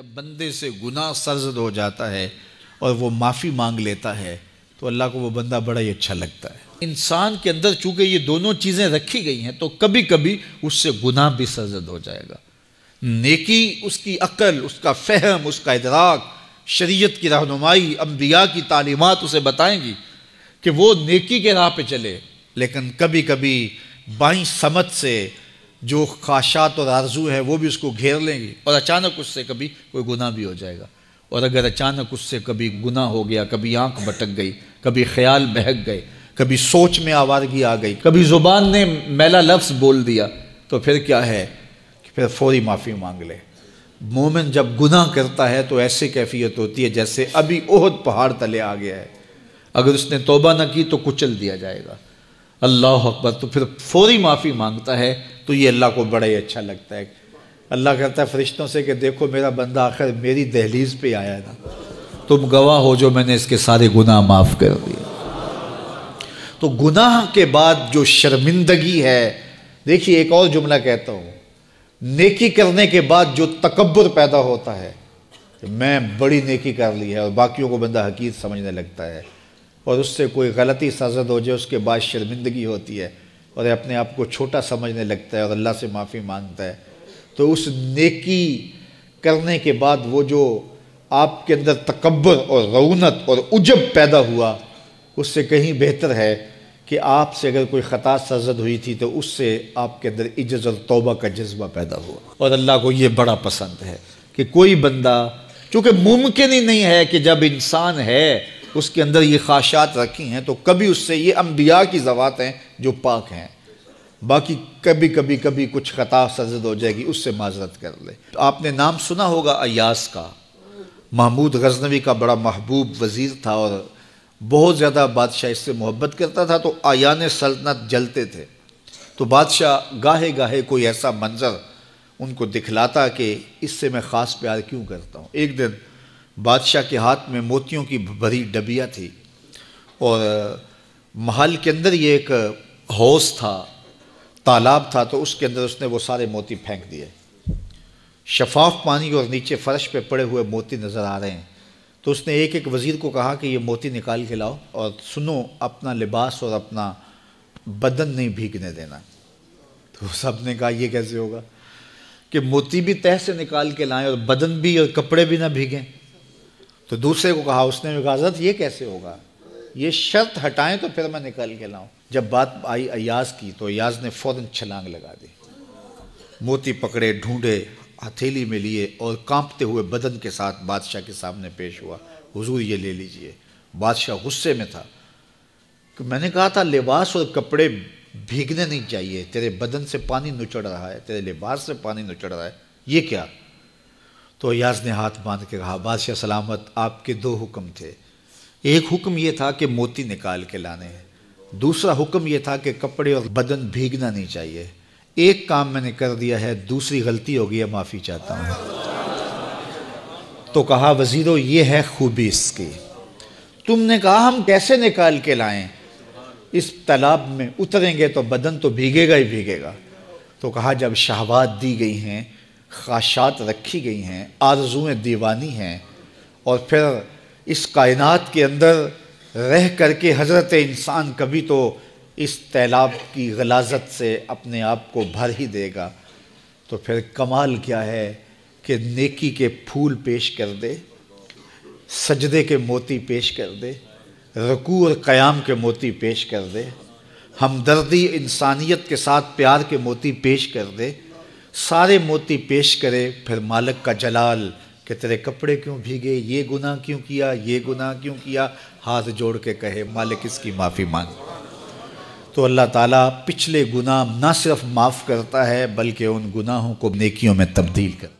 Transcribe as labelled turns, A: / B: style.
A: जब बंदे से गुनाह सरजद हो जाता है और वो माफ़ी मांग लेता है तो अल्लाह को वो बंदा बड़ा ही अच्छा लगता है इंसान के अंदर चूंकि ये दोनों चीज़ें रखी गई हैं तो कभी कभी उससे गुनाह भी सरजद हो जाएगा नेकी उसकी अकल उसका फहम उसका इदराक शरीयत की रहनुमाई अम्बिया की तालीमत उसे बताएंगी कि वो नेकी के राह पे चले लेकिन कभी कभी बाई समझ से जो ख्वाशात और आरजू है वो भी उसको घेर लेंगी और अचानक उससे कभी कोई गुना भी हो जाएगा और अगर अचानक उससे कभी गुना हो गया कभी आंख भटक गई कभी ख्याल बहक गए कभी सोच में आवारगी आ गई कभी ज़ुबान ने मेला लफ्ज़ बोल दिया तो फिर क्या है कि फिर फौरी माफ़ी मांग ले मोमिन जब गुना करता है तो ऐसे कैफियत होती है जैसे अभी ओहद पहाड़ तले आ गया है अगर उसने तोबा ना की तो कुचल दिया जाएगा अल्लाह अकबर तो फिर फौरी माफ़ी मांगता है तो ये अल्लाह को बड़ा ही अच्छा लगता है अल्लाह कहता है फरिश्तों से कि देखो मेरा बंदा आखिर मेरी दहलीज पे आया है ना तुम गवाह हो जो मैंने इसके सारे गुनाह माफ़ कर दिए तो गुनाह के बाद जो शर्मिंदगी है देखिए एक और जुमला कहता हूँ नेकी करने के बाद जो तकबर पैदा होता है मैं बड़ी नेकी कर ली है और बाकियों को बंदा हकीर समझने लगता है और उससे कोई गलती साजद हो जाए उसके बाद शर्मिंदगी होती है और अपने आप को छोटा समझने लगता है और अल्लाह से माफ़ी मांगता है तो उस नेकी करने के बाद वो जो आपके अंदर तकबर और रौनत और उजब पैदा हुआ उससे कहीं बेहतर है कि आपसे अगर कोई ख़ता सजद हुई थी तो उससे आपके अंदर इज्जत और तोबा का जज्बा पैदा हुआ और अल्लाह को ये बड़ा पसंद है कि कोई बंदा चूँकि मुमकिन ही नहीं है कि जब इंसान है उसके अंदर ये ख्वाशात रखी हैं तो कभी उससे ये अम्बिया की ज़वात हैं जो पाक हैं बाकी कभी कभी कभी कुछ खता सजद हो जाएगी उससे माजरत कर ले तो आपने नाम सुना होगा अयास का महमूद गजनवी का बड़ा महबूब वज़ीर था और बहुत ज़्यादा बादशाह इससे मोहब्बत करता था तो आयान सल्तनत जलते थे तो बादशाह गाहे गाहे कोई ऐसा मंजर उनको दिखलाता कि इससे मैं ख़ास प्यार क्यों करता हूँ एक दिन बादशाह के हाथ में मोतियों की भरी डबिया थी और महल के अंदर ये एक हौस था तालाब था तो उसके अंदर उसने वो सारे मोती फेंक दिए शफाफ पानी और नीचे फर्श पे पड़े हुए मोती नज़र आ रहे हैं तो उसने एक एक वज़ीर को कहा कि ये मोती निकाल के लाओ और सुनो अपना लिबास और अपना बदन नहीं भीगने देना तो सब ने कहा ये कैसे होगा कि मोती भी तह से निकाल के लाएं और बदन भी और कपड़े भी ना भीगें तो दूसरे को कहा उसने भी हजरत ये कैसे होगा ये शर्त हटाएं तो फिर मैं निकल के लाऊं जब बात आई अयाज की तो अयाज ने फ़ौरन छलांग लगा दी मोती पकड़े ढूंढे हथेली में लिए और कांपते हुए बदन के साथ बादशाह के सामने पेश हुआ हुजूर ये ले लीजिए बादशाह गुस्से में था कि मैंने कहा था लिबास और कपड़े भीगने नहीं चाहिए तेरे बदन से पानी नुचड़ रहा है तेरे लिबास से पानी नुचड़ रहा है ये क्या तो याज ने हाथ बांध के कहा बादशाह सलामत आपके दो हुक्म थे एक हुक्म ये था कि मोती निकाल के लाने हैं दूसरा हुक्म ये था कि कपड़े और बदन भीगना नहीं चाहिए एक काम मैंने कर दिया है दूसरी गलती हो गई है माफ़ी चाहता हूँ तो कहा वज़ीरों ये है खूबी इसकी तुमने कहा हम कैसे निकाल के लाएं इस तालाब में उतरेंगे तो बदन तो भीगेगा ही भीगेगा तो कहा जब शहवात दी गई हैं ख्वाशात रखी गई हैं आरजुएँ दीवानी हैं और फिर इस कायनात के अंदर रह कर के हज़रत इंसान कभी तो इस तैलाब की गलाजत से अपने आप को भर ही देगा तो फिर कमाल क्या है कि नेकी के फूल पेश कर दे सजदे के मोती पेश कर दे रकू और क़याम के मोती पेश कर दे हमदर्दी इंसानियत के साथ प्यार के मोती पेश कर दे सारे मोती पेश करे फिर मालक का जलाल कि तेरे कपड़े क्यों भीगे ये गुनाह क्यों किया ये गुनाह क्यों किया हाथ जोड़ के कहे मालिक इसकी माफ़ी मांग तो अल्लाह ताला पिछले गुनाह ना सिर्फ माफ़ करता है बल्कि उन गुनाहों को नेकियों में तब्दील कर